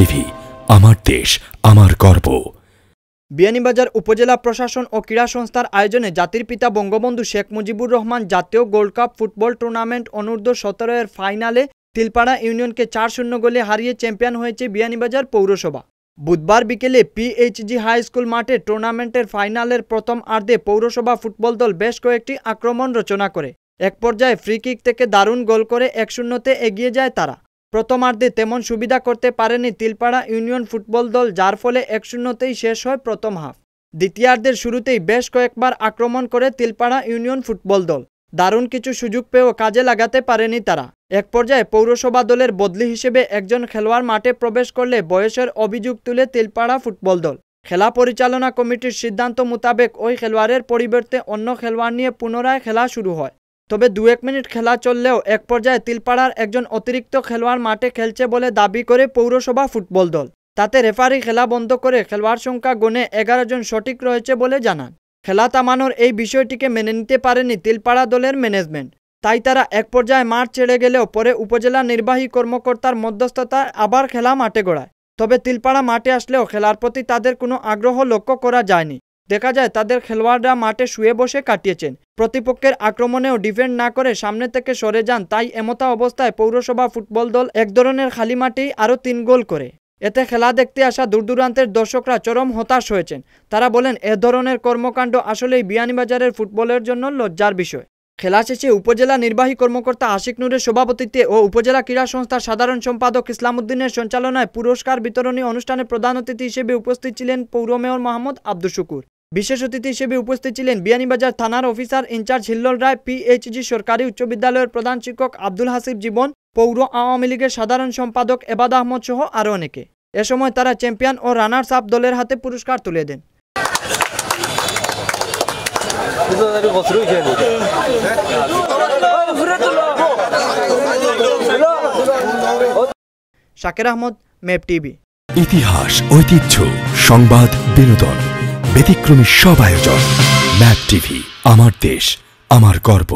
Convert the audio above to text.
TV আমার দেশ আমার গর্ব বিয়ানীবাজার উপজেলা প্রশাসন ও ক্রীড়া সংস্থার আয়োজনে জাতির পিতা বঙ্গবন্ধু শেখ মুজিবুর রহমান জাতীয় গোল্ড কাপ ফুটবল টুর্নামেন্ট অনূর্ধ্ব সতেরো এর ফাইনালে তিলপাড়া ইউনিয়নকে চার শূন্য গোলে হারিয়ে চ্যাম্পিয়ন হয়েছে বিয়ানীবাজার পৌরসভা বুধবার বিকেলে পিএইচজি হাই স্কুল মাঠে টুর্নামেন্টের ফাইনালের প্রথম আর্ধে পৌরসভা ফুটবল দল বেশ কয়েকটি আক্রমণ রচনা করে এক পর্যায়ে ফ্রি কিক থেকে দারুণ গোল করে এক শূন্যতে এগিয়ে যায় তারা প্রথমার্ধে তেমন সুবিধা করতে পারেনি তিলপাড়া ইউনিয়ন ফুটবল দল যার ফলে এক শূন্যতেই শেষ হয় প্রথম হাফ দ্বিতীয়ার্ধের শুরুতেই বেশ কয়েকবার আক্রমণ করে তিলপাড়া ইউনিয়ন ফুটবল দল দারুণ কিছু সুযোগ পেয়েও কাজে লাগাতে পারেনি তারা এক পর্যায়ে পৌরসভা দলের বদলি হিসেবে একজন খেলোয়াড় মাঠে প্রবেশ করলে বয়সের অভিযোগ তুলে তিলপাড়া ফুটবল দল খেলা পরিচালনা কমিটির সিদ্ধান্ত মোতাবেক ওই খেলোয়াড়ের পরিবর্তে অন্য খেলোয়াড় নিয়ে পুনরায় খেলা শুরু হয় তবে দু এক মিনিট খেলা চললেও এক পর্যায়ে তিলপাড়ার একজন অতিরিক্ত খেলোয়াড় মাঠে খেলছে বলে দাবি করে পৌরসভা ফুটবল দল তাতে রেফারি খেলা বন্ধ করে খেলোয়াড় সংখ্যা গণে এগারো জন সঠিক রয়েছে বলে জানান খেলা তামানোর এই বিষয়টিকে মেনে নিতে পারেনি তিলপাড়া দলের ম্যানেজমেন্ট তাই তারা এক পর্যায়ে মাঠ ছেড়ে গেলেও পরে উপজেলা নির্বাহী কর্মকর্তার মধ্যস্থতায় আবার খেলা মাঠে গড়ায় তবে তিলপাড়া মাঠে আসলেও খেলার প্রতি তাদের কোনো আগ্রহ লক্ষ্য করা যায়নি দেখা যায় তাদের খেলোয়াড়রা মাঠে শুয়ে বসে কাটিয়েছেন প্রতিপক্ষের আক্রমণেও ডিফেন্ড না করে সামনে থেকে সরে যান তাই এমতা অবস্থায় পৌরসভা ফুটবল দল এক ধরনের খালি মাঠেই আরও তিন গোল করে এতে খেলা দেখতে আসা দূরদূরান্তের দর্শকরা চরম হতাশ হয়েছেন তারা বলেন এ ধরনের কর্মকাণ্ড আসলেই বিয়ানীবাজারের ফুটবলের জন্য লজ্জার বিষয় খেলা শেষে উপজেলা নির্বাহী কর্মকর্তা আশিক নুরের সভাপতিত্বে ও উপজেলা ক্রীড়া সংস্থার সাধারণ সম্পাদক উদ্দিনের সঞ্চালনায় পুরস্কার বিতরণী অনুষ্ঠানে প্রধান অতিথি হিসেবে উপস্থিত ছিলেন পৌর মেয়র মোহাম্মদ আব্দুল শুকুর বিশেষ অতিথি হিসেবে উপস্থিত ছিলেন বিয়ানীবাজার থানার অফিসার ইনচার্জ হিল্লোল রায় পিএইচজি সরকারি উচ্চ বিদ্যালয়ের প্রধান শিক্ষক আব্দুল হাসিব জীবন পৌর আওয়ামী লীগের সাধারণ সম্পাদক এবাদ আহমদ সহ আরও অনেকে এ সময় তারা চ্যাম্পিয়ন ও রানার্স আপ দলের হাতে পুরস্কার তুলে দেন শাকের আহমদ মেপ টিভি ইতিহাস ঐতিহ্য সংবাদ বিনোদন ব্যতিক্রমী সব আয়োজন ম্যাপ টিভি আমার দেশ আমার গর্ব